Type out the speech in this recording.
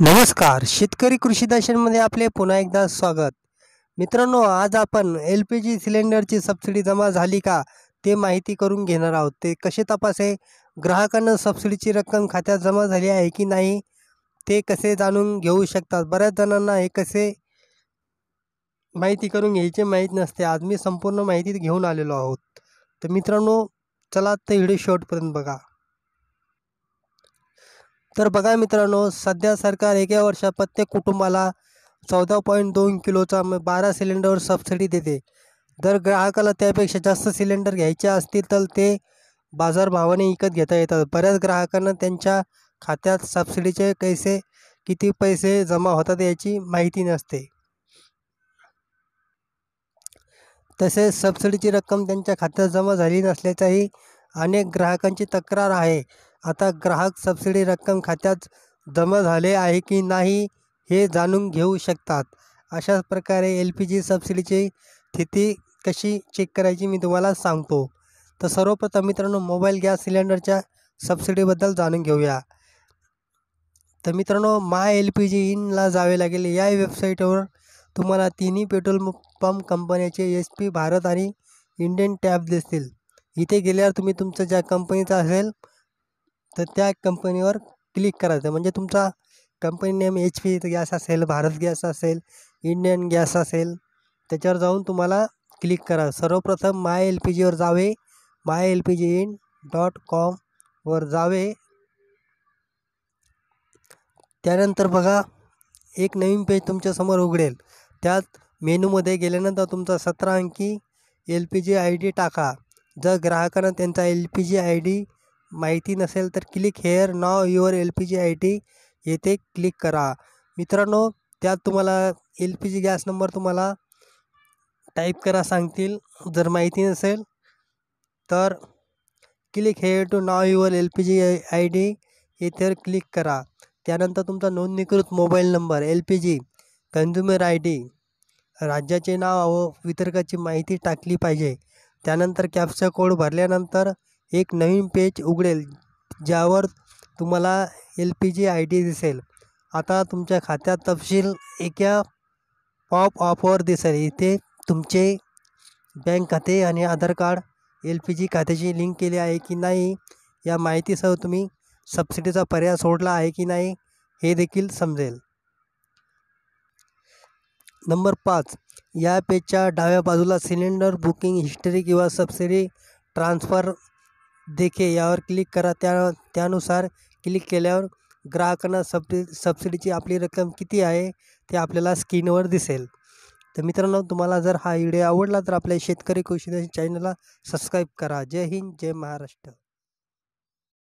नमस्कार शेतकरी कृषी दर्शनमध्ये आपले पुन्हा एकदा स्वागत मित्रांनो आज आपण एल पी जी सिलेंडरची सबसिडी जमा झाली का ते माहिती करून घेणार आहोत ते कसे तपासे ग्राहकांना सबसिडीची रक्कम खात्यात जमा झाली आहे की नाही ते कसे जाणून घेऊ शकतात बऱ्याच जणांना हे कसे माहिती करून घ्यायचे माहीत नसते आज मी संपूर्ण माहिती घेऊन आलेलो आहोत तर मित्रांनो चला तर व्हिडिओ शेवटपर्यंत बघा तर बघा मित्रांनो सध्या सरकार एका वर्षात प्रत्येक कुटुंबाला चौदा पॉईंट दोन किलोचा बारा सिलेंडरवर सबसिडी देते जर ग्राहकाला त्यापेक्षा जास्त सिलेंडर घ्यायचे असतील तर ते बाजारभावाने विकत घेता येतात बऱ्याच ग्राहकांना त्यांच्या खात्यात सबसिडीचे कैसे किती पैसे जमा होतात याची माहिती नसते तसेच सबसिडीची रक्कम त्यांच्या खात्यात जमा झाली नसल्याचाही अनेक ग्राहकांची तक्रार आहे आता ग्राहक सबसिडी रक्कम खात्यात जमा झाले आहे की नाही हे जाणून घेऊ शकतात अशा प्रकारे एल पी जी सबसिडीची स्थिती कशी चेक करायची मी तुम्हाला सांगतो तर सर्वप्रथम मित्रांनो मोबाईल गॅस सिलेंडरच्या सबसिडीबद्दल जाणून घेऊया तर मित्रांनो माय एल पी जी इनला जावे लागेल या वेबसाईटवर तुम्हाला तिन्ही पेट्रोल पंप कंपन्याचे एस पी भारत आणि इंडियन टॅब दिसतील इथे गेल्यावर तुम्ही तुमचं ज्या कंपनीचा असेल तर त्या कंपनीवर क्लिक करायचं म्हणजे तुमचा company name H P gas असेल भारत गॅस असेल इंडियन गॅस असेल त्याच्यावर जाऊन तुम्हाला क्लिक करा सर्वप्रथम माय एल पी जीवर जावे my L P G in dot कॉमवर जावे त्यानंतर बघा एक नवीन पेज तुमच्यासमोर उघडेल त्यात मेनूमध्ये गेल्यानंतर तुमचा सतरा अंकी L P G I D टाका जर ग्राहकानं त्यांचा L P G I D माहिती नसेल तर click here know your L P G I T येथे क्लिक करा मित्रांनो त्यात तुम्हाला L P G gas number तुम्हाला टाईप करा सांगतील जर माहिती नसेल तर click here to know your L P G I D येथेवर क्लिक करा त्यानंतर तुमचा नोंदणीकृत mobile number L P G consumer I D राज्याचे नाव व वितरकाची माहिती टाकली पाहिजे त्यानंतर कॅप्चा कोड भरल्यानंतर एक नवीन पेज उघडेल ज्यावर तुम्हाला L P G I D दिसेल आता तुमच्या खात्यात तपशील एका पॉप ऑफवर दिसेल इथे तुमचे बँक खाते आणि Aadhaar card L P G खात्याशी लिंक केले आहे की नाही या माहितीसह तुम्ही सबसिडीचा पर्याय सोडला आहे की नाही हे देखील समजेल नंबर पाच या पेजच्या डाव्या बाजूला सिलेंडर बुकिंग हिस्टरी किंवा सबसिडी ट्रान्सफर देखे यावर क्लिक करा त्या त्यानुसार क्लिक केल्यावर ग्राहकांना सबसि सबसिडीची आपली रक्कम किती आहे ते आपल्याला स्क्रीनवर दिसेल तर मित्रांनो तुम्हाला जर हा व्हिडिओ आवडला तर आपल्या शेतकरी कृषी चॅनलला सबस्क्राईब करा जय हिंद जय महाराष्ट्र